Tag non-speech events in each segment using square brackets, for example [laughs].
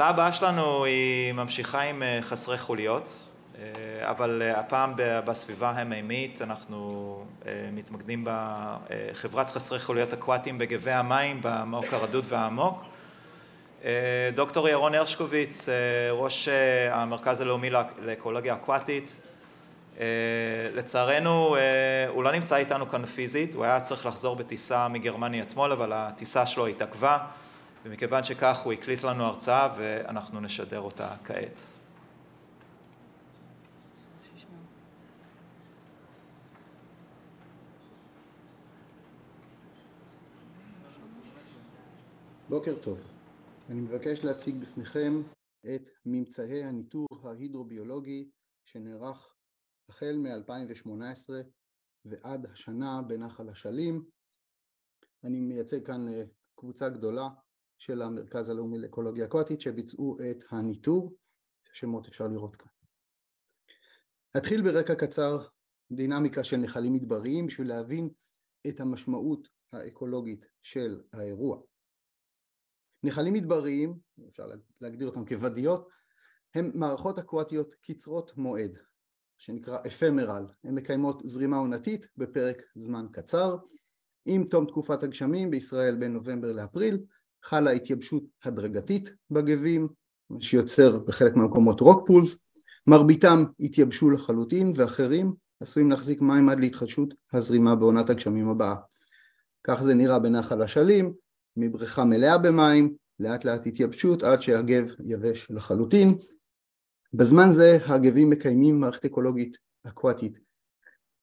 ההרצאה הבאה שלנו היא ממשיכה עם אה, חסרי חוליות, אה, אבל אה, הפעם בסביבה המימית אנחנו מתמקדים בחברת חסרי חוליות אקוואטיים בגבי המים, במעוק הרדוד והעמוק. דוקטור ירון הרשקוביץ, ראש המרכז הלאומי לאקולוגיה אקוואטית. לצערנו הוא לא נמצא איתנו כאן פיזית, הוא היה צריך לחזור בטיסה מגרמניה אתמול, אבל הטיסה שלו התעכבה. ומכיוון שכך הוא הקליט לנו הרצאה ואנחנו נשדר אותה כעת. בוקר טוב, אני מבקש להציג בפניכם את ממצאי הניטור ההידרוביולוגי שנערך החל מ-2018 ועד השנה בנחל אשלים. אני מייצג כאן אה, קבוצה גדולה של המרכז הלאומי לאקולוגיה אקוטית שביצעו את הניטור, שמות אפשר לראות כאן. נתחיל ברקע קצר דינמיקה של נחלים מדבריים בשביל להבין את המשמעות האקולוגית של האירוע. נחלים מדבריים, אפשר להגדיר אותם כוודיות, הם מערכות אקוואטיות קצרות מועד, שנקרא אפמרל, הן מקיימות זרימה עונתית בפרק זמן קצר, עם תום תקופת הגשמים בישראל בין נובמבר לאפריל, חלה התייבשות הדרגתית בגבים, שיוצר בחלק מהמקומות רוק פולס, מרביתם התייבשו לחלוטין ואחרים עשויים להחזיק מים עד להתחדשות הזרימה בעונת הגשמים הבאה. כך זה נראה בנחל אשלים, מבריכה מלאה במים, לאט לאט התייבשות עד שהגב יבש לחלוטין. בזמן זה הגבים מקיימים מערכת אקולוגית אקוואטית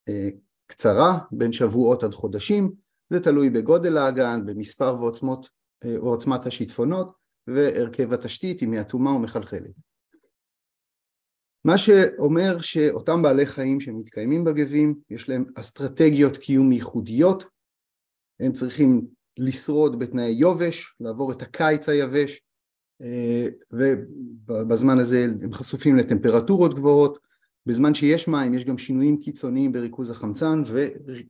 אה, קצרה, בין שבועות עד חודשים, זה תלוי בגודל האגן, במספר ועוצמות או אה, עוצמת השיטפונות והרכב התשתית אם היא אטומה או מחלחלת. מה שאומר שאותם בעלי חיים שמתקיימים בגבים יש להם אסטרטגיות קיום ייחודיות, הם צריכים לשרוד בתנאי יובש, לעבור את הקיץ היבש אה, ובזמן הזה הם חשופים לטמפרטורות גבוהות, בזמן שיש מים יש גם שינויים קיצוניים בריכוז החמצן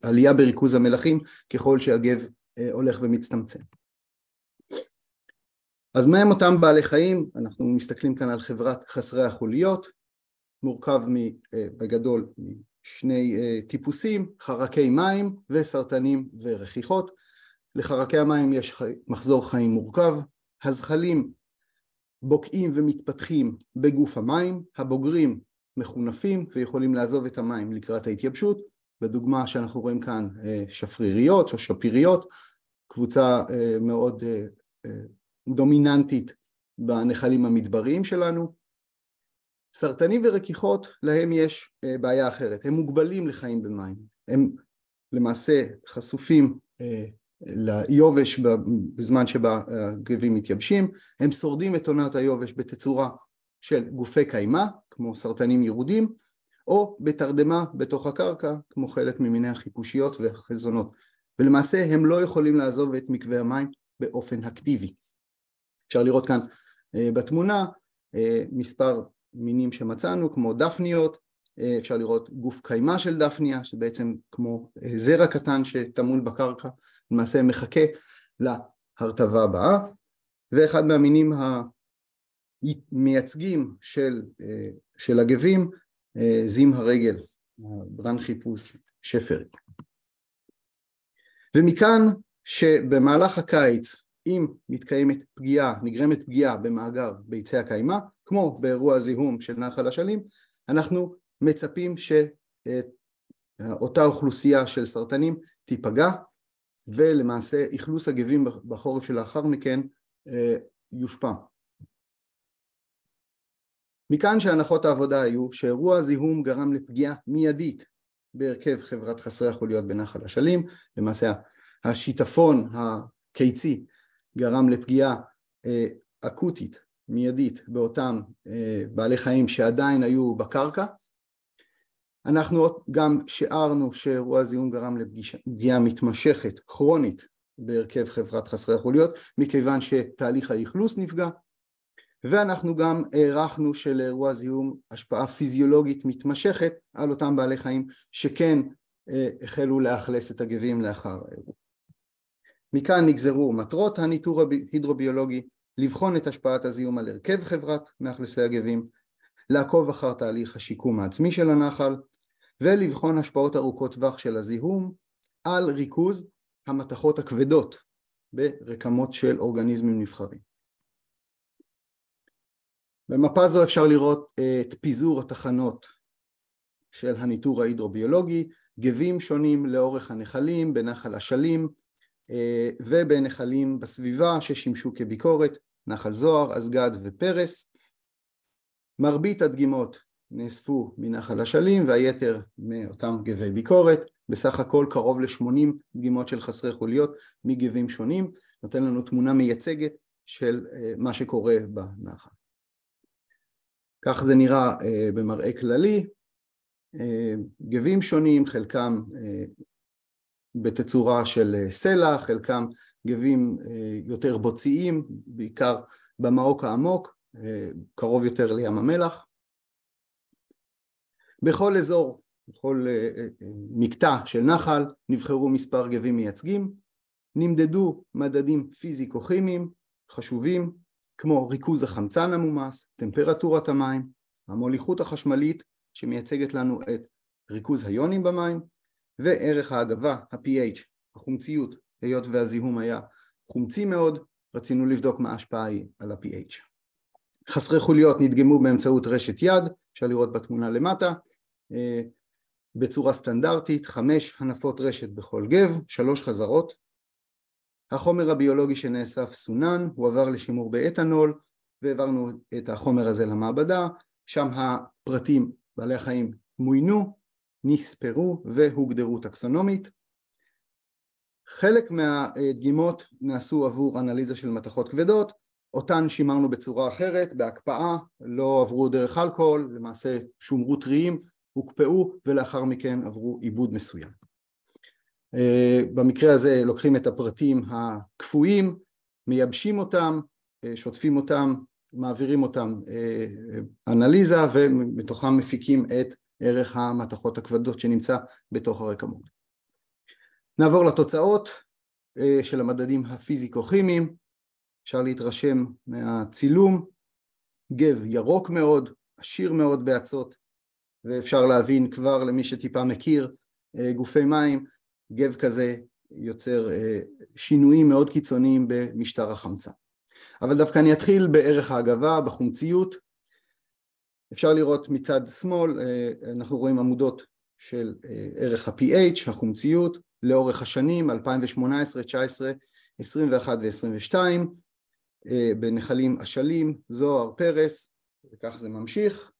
ועלייה בריכוז המלחים ככל שהגב אה, הולך ומצטמצם. אז מהם אותם בעלי חיים? אנחנו מסתכלים כאן על חברת חסרי החוליות, מורכב אה, בגדול משני אה, טיפוסים, חרקי מים וסרטנים ורכיחות. לחרקי המים יש מחזור חיים מורכב, הזחלים בוקעים ומתפתחים בגוף המים, הבוגרים מחונפים ויכולים לעזוב את המים לקראת ההתייבשות, בדוגמה שאנחנו רואים כאן אה, שפריריות או שפיריות, קבוצה מאוד דומיננטית בנחלים המדבריים שלנו. סרטנים ורכיחות, להם יש אה, בעיה אחרת, הם מוגבלים לחיים במים, הם למעשה חשופים אה, ליובש בזמן שבה אה, הגבים מתייבשים, הם שורדים את עונת היובש בתצורה של גופי קיימה, כמו סרטנים ירודים, או בתרדמה בתוך הקרקע, כמו חלק ממיני החיפושיות והחזונות, ולמעשה הם לא יכולים לעזוב את מקווה המים באופן אקטיבי. אפשר לראות כאן אה, בתמונה אה, מספר מינים שמצאנו כמו דפניות, אה, אפשר לראות גוף קיימא של דפניה שבעצם כמו זרע קטן שטמון בקרקע למעשה מחכה להרטבה הבאה ואחד מהמינים המייצגים של, של הגבים זים הרגל, חיפוש שפרי ומכאן שבמהלך הקיץ אם מתקיימת פגיעה, נגרמת פגיעה במאגר ביצי הקיימא, כמו באירוע זיהום של נחל אשלים, אנחנו מצפים שאותה אוכלוסייה של סרטנים תיפגע, ולמעשה אכלוס הגבים בחורף שלאחר מכן אה, יושפע. מכאן שהנחות העבודה היו שאירוע הזיהום גרם לפגיעה מיידית בהרכב חברת חסרי החוליות בנחל אשלים, למעשה השיטפון הקיצי גרם לפגיעה אה, אקוטית, מיידית, באותם אה, בעלי חיים שעדיין היו בקרקע. אנחנו גם שיערנו שאירוע זיהום גרם לפגיעה מתמשכת, כרונית, בהרכב חברת חסרי החוליות, מכיוון שתהליך האכלוס נפגע, ואנחנו גם הערכנו שלאירוע זיהום השפעה פיזיולוגית מתמשכת על אותם בעלי חיים שכן אה, החלו לאכלס את הגבים לאחר האירוע. מכאן נגזרו מטרות הניטור ההידרוביולוגי, לבחון את השפעת הזיהום על הרכב חברת מאכלסי הגבים, לעקוב אחר תהליך השיקום העצמי של הנחל, ולבחון השפעות ארוכות טווח של הזיהום על ריכוז המתכות הכבדות ברקמות של אורגניזמים נבחרים. במפה זו אפשר לראות אה, את פיזור התחנות של הניטור ההידרוביולוגי, גבים שונים לאורך הנחלים, בנחל אשלים, אה, ובנחלים בסביבה ששימשו כביקורת, נחל זוהר, אסגד ופרס. מרבית הדגימות נאספו מנחל אשלים והיתר מאותם גבי ביקורת, בסך הכל קרוב ל-80 דגימות של חסרי חוליות מגבים שונים, נותן לנו תמונה מייצגת של אה, מה שקורה בנחל. כך זה נראה אה, במראה כללי, גבים שונים, חלקם בתצורה של אה, סלע, חלקם גבים אה, יותר בוציים, בעיקר במעוק העמוק, אה, קרוב יותר לים המלח. בכל אזור, בכל מקטע של נחל, נבחרו מספר גבים מייצגים, נמדדו מדדים פיזיקו-כימיים חשובים, כמו ריכוז החמצן המומס, טמפרטורת המים, המוליכות החשמלית שמייצגת לנו את ריכוז היונים במים, וערך האגבה, ה-pH, החומציות, היות והזיהום היה חומצי מאוד, רצינו לבדוק מה ההשפעה היא על ה-pH. חסרי חוליות נדגמו באמצעות רשת יד, אפשר לראות בתמונה למטה, אה, בצורה סטנדרטית, חמש הנפות רשת בכל גב, שלוש חזרות. החומר הביולוגי שנאסף סונן, עבר לשימור באתנול, והעברנו את החומר הזה למעבדה, שם הפרטים, בעלי החיים, מוינו נספרו והוגדרו טקסונומית. חלק מהדגימות נעשו עבור אנליזה של מתכות כבדות, אותן שימרנו בצורה אחרת, בהקפאה, לא עברו דרך אלכוהול, למעשה שומרו טריים, הוקפאו ולאחר מכן עברו עיבוד מסוים. אה, במקרה הזה לוקחים את הפרטים הקפואים, מייבשים אותם, אה, שוטפים אותם, מעבירים אותם אה, אנליזה ומתוכם מפיקים את ערך המתכות הכבדות שנמצא בתוך הרקמות. נעבור לתוצאות אה, של המדדים הפיזיקו-כימיים, אפשר להתרשם מהצילום, גב ירוק מאוד, עשיר מאוד באצות, ואפשר להבין כבר למי שטיפה מכיר אה, גופי מים, גב כזה יוצר אה, שינויים מאוד קיצוניים במשטר החמצן. אבל דווקא אני אתחיל בערך ההגבה, בחומציות, אפשר לראות מצד שמאל, אה, אנחנו רואים עמודות של אה, ערך ה-PH, החומציות, לאורך השנים 2018, 19, 21 ו-22, בנחלים אשלים, זוהר, פרס, וכך זה ממשיך.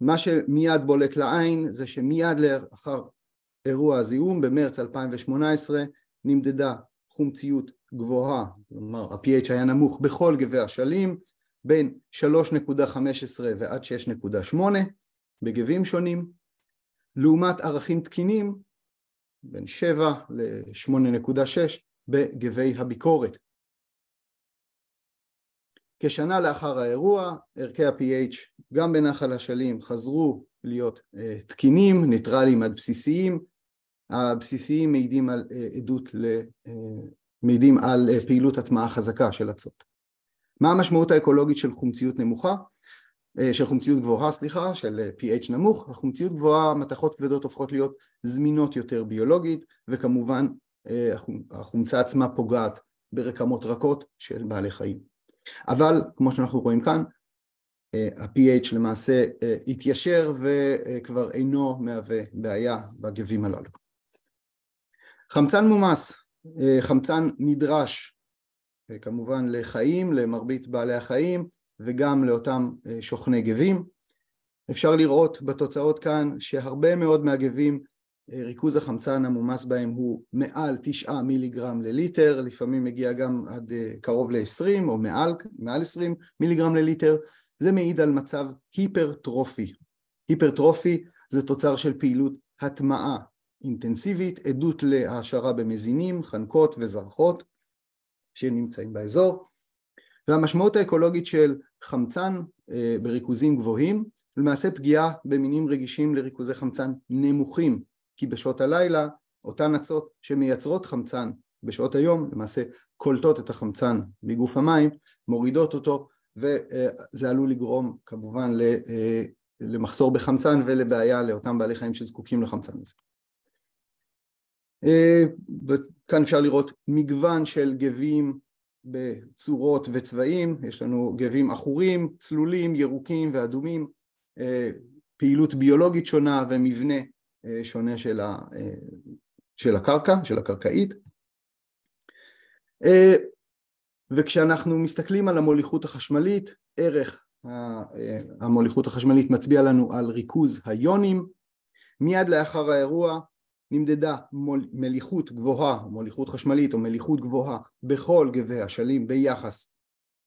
מה שמיד בולט לעין זה שמיד לאחר אירוע הזיהום במרץ 2018 נמדדה חומציות גבוהה, כלומר ה-PH היה נמוך בכל גבי אשלים, בין 3.15 ועד 6.8 בגבים שונים, לעומת ערכים תקינים בין 7 ל-8.6 בגבי הביקורת. כשנה לאחר האירוע ערכי ה-PH גם בנחל אשלים חזרו להיות uh, תקינים, ניטרלים עד בסיסיים, הבסיסיים מעידים על uh, עדות, ל, uh, מעידים על uh, פעילות הטמעה חזקה של הצות. מה המשמעות האקולוגית של חומציות נמוכה? אה, של חומציות גבוהה, סליחה, של אה, pH נמוך, החומציות גבוהה, מתכות כבדות הופכות להיות זמינות יותר ביולוגית, וכמובן אה, החומצה עצמה פוגעת ברקמות רכות של בעלי חיים. אבל כמו שאנחנו רואים כאן, ה-pH למעשה התיישר וכבר אינו מהווה בעיה בגבים הללו. חמצן מומס, חמצן נדרש כמובן לחיים, למרבית בעלי החיים וגם לאותם אה, שוכני גבים. אפשר לראות בתוצאות כאן שהרבה מאוד מהגבים אה, ריכוז החמצן המומס בהם הוא מעל תשעה מיליגרם לליטר, לפעמים מגיע גם עד אה, קרוב ל-20 או מעל, מעל 20 מיליגרם לליטר, זה מעיד על מצב היפרטרופי. היפרטרופי זה תוצר של פעילות הטמעה אינטנסיבית, עדות להעשרה במזינים, חנקות וזרחות, שנמצאים באזור והמשמעות האקולוגית של חמצן אה, בריכוזים גבוהים למעשה פגיעה במינים רגישים לריכוזי חמצן נמוכים כי בשעות הלילה אותן נצות שמייצרות חמצן בשעות היום למעשה קולטות את החמצן מגוף המים, מורידות אותו וזה אה, עלול לגרום כמובן אה, למחסור בחמצן ולבעיה לאותם בעלי חיים שזקוקים לחמצן הזה. כאן אפשר לראות מגוון של גבים בצורות וצבעים, יש לנו גבים עכורים, צלולים, ירוקים ואדומים, אה, פעילות ביולוגית שונה ומבנה אה, שונה של, ה, אה, של הקרקע, של הקרקעית. וכשאנחנו מסתכלים על המוליכות החשמלית, ערך המוליכות החשמלית מצביע לנו על ריכוז היונים. מיד לאחר האירוע נמדדה מול, מליחות גבוהה, מליחות חשמלית או מליחות גבוהה בכל גבי השלים ביחס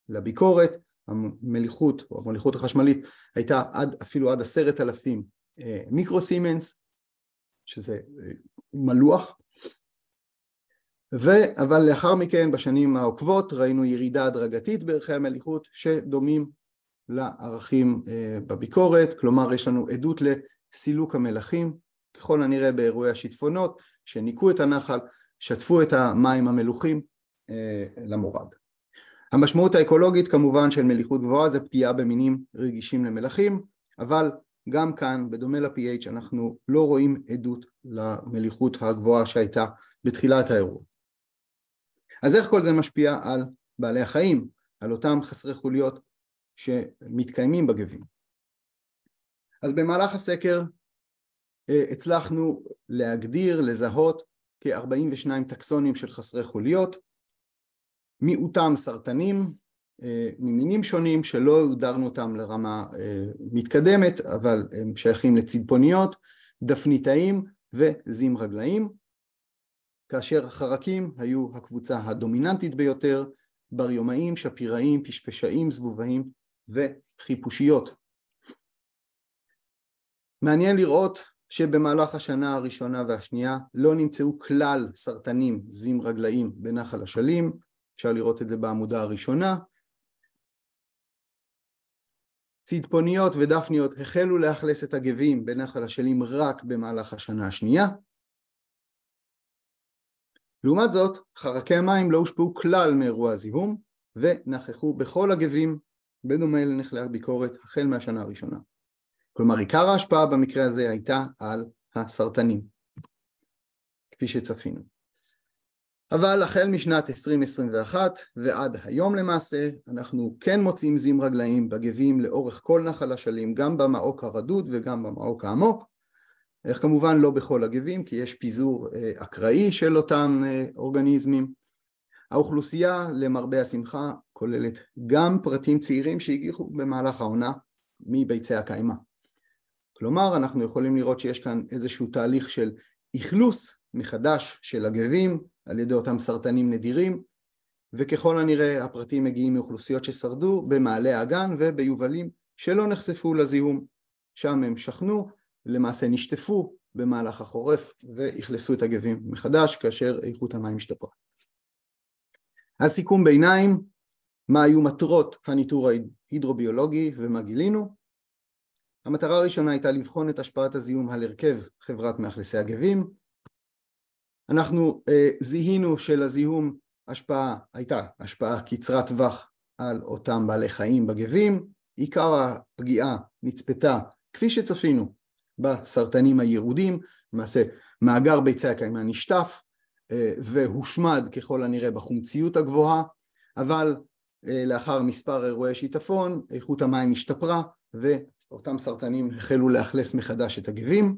לביקורת, המליחות או המליחות החשמלית הייתה עד, אפילו עד עשרת אלפים אה, סימנס, שזה אה, מלוח, ו, אבל לאחר מכן בשנים העוקבות ראינו ירידה הדרגתית בערכי המליחות שדומים לערכים אה, בביקורת, כלומר יש לנו עדות לסילוק המלחים ככל הנראה באירועי השיטפונות, שניקו את הנחל, שטפו את המים המלוכים אה, למורד. המשמעות האקולוגית כמובן של מליחות גבוהה זה פגיעה במינים רגישים למלחים, אבל גם כאן, בדומה ל-PH, אנחנו לא רואים עדות למליחות הגבוהה שהייתה בתחילת האירוע. אז איך כל זה משפיע על בעלי החיים, על אותם חסרי חוליות שמתקיימים בגבים? אז במהלך הסקר אה, הצלחנו להגדיר, לזהות כ-42 טקסונים של חסרי חוליות, מיעוטם סרטנים אה, ממינים שונים שלא הגדרנו אותם לרמה אה, מתקדמת אבל הם שייכים לצדפוניות, דפניתאים וזים רגליים כאשר החרקים היו הקבוצה הדומיננטית ביותר, בריומאים, שפיראים, פשפשאים, זבובאים וחיפושיות. מעניין לראות שבמהלך השנה הראשונה והשנייה לא נמצאו כלל סרטנים זים רגליים בנחל אשלים, אפשר לראות את זה בעמודה הראשונה. צדפוניות ודפניות החלו לאכלס את הגבים בנחל אשלים רק במהלך השנה השנייה. לעומת זאת, חרקי המים לא הושפעו כלל מאירוע הזיהום ונכחו בכל הגבים, בדומה לנחלי הביקורת החל מהשנה הראשונה. כלומר, עיקר ההשפעה במקרה הזה הייתה על הסרטנים, כפי שצפינו. אבל החל משנת 2021 ועד היום למעשה, אנחנו כן מוצאים זים רגליים בגבים לאורך כל נחל אשלים, גם במעוק הרדוד וגם במעוק העמוק, איך כמובן לא בכל הגבים, כי יש פיזור אה, אקראי של אותם אה, אורגניזמים. האוכלוסייה, למרבה השמחה, כוללת גם פרטים צעירים שהגיחו במהלך העונה מביצי הקיימא. כלומר אנחנו יכולים לראות שיש כאן איזשהו תהליך של אכלוס מחדש של הגבים על ידי אותם סרטנים נדירים וככל הנראה הפרטים מגיעים מאוכלוסיות ששרדו במעלה האגן וביובלים שלא נחשפו לזיהום שם הם שכנו, למעשה נשטפו במהלך החורף ואכלסו את הגבים מחדש כאשר איכות המים השתפרה. הסיכום ביניים, מה היו מטרות הניטור ההידרוביולוגי ומה גילינו? המטרה הראשונה הייתה לבחון את השפעת הזיהום על הרכב חברת מאכלסי הגבים. אנחנו אה, זיהינו שלזיהום השפעה, הייתה השפעה קצרת טווח על אותם בעלי חיים בגבים, עיקר הפגיעה נצפתה כפי שצפינו בסרטנים הירודים, למעשה מאגר ביצי הקיימה נשטף אה, והושמד ככל הנראה בחומציות הגבוהה, אבל אה, לאחר מספר אירועי שיטפון איכות המים השתפרה אותם סרטנים החלו לאכלס מחדש את הגבים.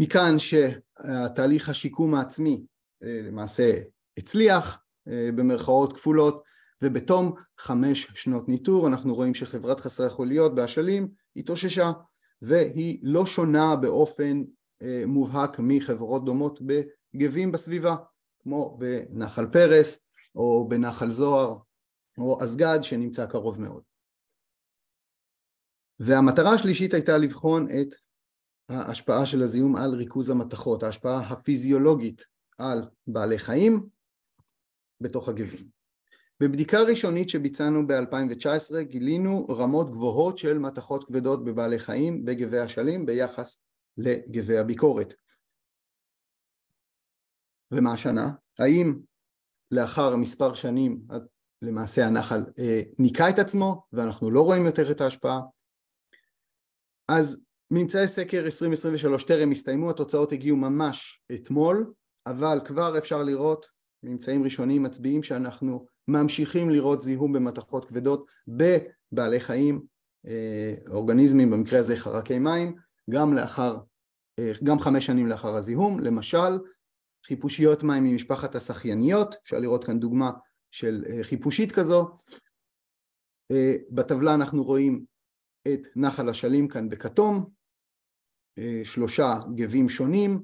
מכאן שהתהליך השיקום העצמי אה, למעשה הצליח אה, במרכאות כפולות ובתום חמש שנות ניטור אנחנו רואים שחברת חסרי החוליות באשלים התאוששה והיא לא שונה באופן אה, מובהק מחברות דומות בגבים בסביבה כמו בנחל פרס או בנחל זוהר או אסגד שנמצא קרוב מאוד והמטרה השלישית הייתה לבחון את ההשפעה של הזיהום על ריכוז המתכות, ההשפעה הפיזיולוגית על בעלי חיים בתוך הגבים. בבדיקה ראשונית שביצענו ב-2019 גילינו רמות גבוהות של מתכות כבדות בבעלי חיים בגבי השלים ביחס לגבי הביקורת. ומה השנה? האם לאחר מספר שנים למעשה הנחל אה, ניקה את עצמו ואנחנו לא רואים יותר את ההשפעה, אז ממצאי סקר 2023 טרם הסתיימו, התוצאות הגיעו ממש אתמול, אבל כבר אפשר לראות ממצאים ראשונים מצביעים שאנחנו ממשיכים לראות זיהום במתכות כבדות בבעלי חיים, אה, אורגניזמים, במקרה הזה חרקי מים, גם לאחר, אה, גם חמש שנים לאחר הזיהום, למשל חיפושיות מים ממשפחת השחייניות, אפשר לראות כאן דוגמה של אה, חיפושית כזו, בטבלה אנחנו רואים את נחל אשלים כאן בכתום, אה, שלושה גבים שונים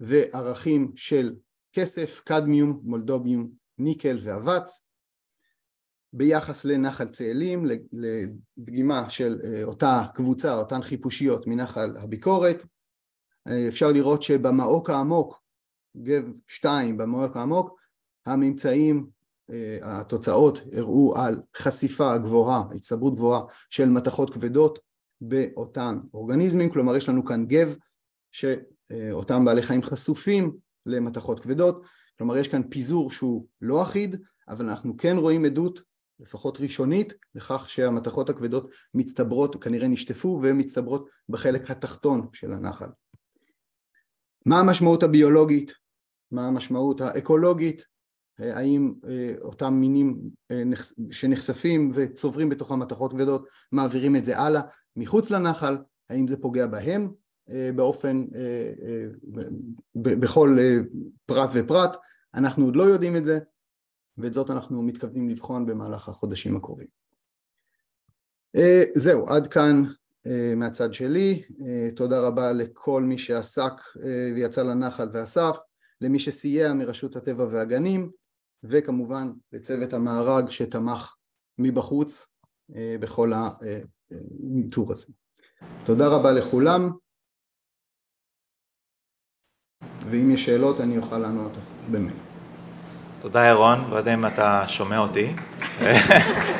וערכים של כסף, קדמיום, מולדוביום, ניקל ואבץ. ביחס לנחל צאלים, לדגימה של אה, אותה קבוצה, אותן חיפושיות מנחל הביקורת, אה, אפשר לראות שבמעוק העמוק, גב 2 במעוק העמוק, הממצאים אה, התוצאות הראו על חשיפה גבוהה, הצטברות גבוהה של מתכות כבדות באותם אורגניזמים, כלומר יש לנו כאן גב שאותם בעלי חיים חשופים למתכות כבדות, כלומר יש כאן פיזור שהוא לא אחיד, אבל אנחנו כן רואים עדות לפחות ראשונית לכך שהמתכות הכבדות מצטברות, כנראה נשטפו והן מצטברות בחלק התחתון של הנחל. מה המשמעות הביולוגית? מה המשמעות האקולוגית האם אה, אותם מינים אה, שנחשפים וצוברים בתוכם מתכות כבדות מעבירים את זה הלאה מחוץ לנחל, האם זה פוגע בהם אה, באופן, בכל פרט ופרט, אנחנו עוד לא יודעים את זה ואת זאת אנחנו מתכוונים לבחון במהלך החודשים הקרובים. זהו, עד כאן מהצד שלי, תודה רבה לכל מי שעסק ויצא לנחל ואסף, למי שסייע מרשות הטבע והגנים, וכמובן לצוות המארג שתמך מבחוץ אה, בכל הניטור אה, אה, הזה. תודה רבה לכולם, ואם יש שאלות אני אוכל לענות במייל. תודה ירון, לא יודע אם אתה שומע אותי. [laughs]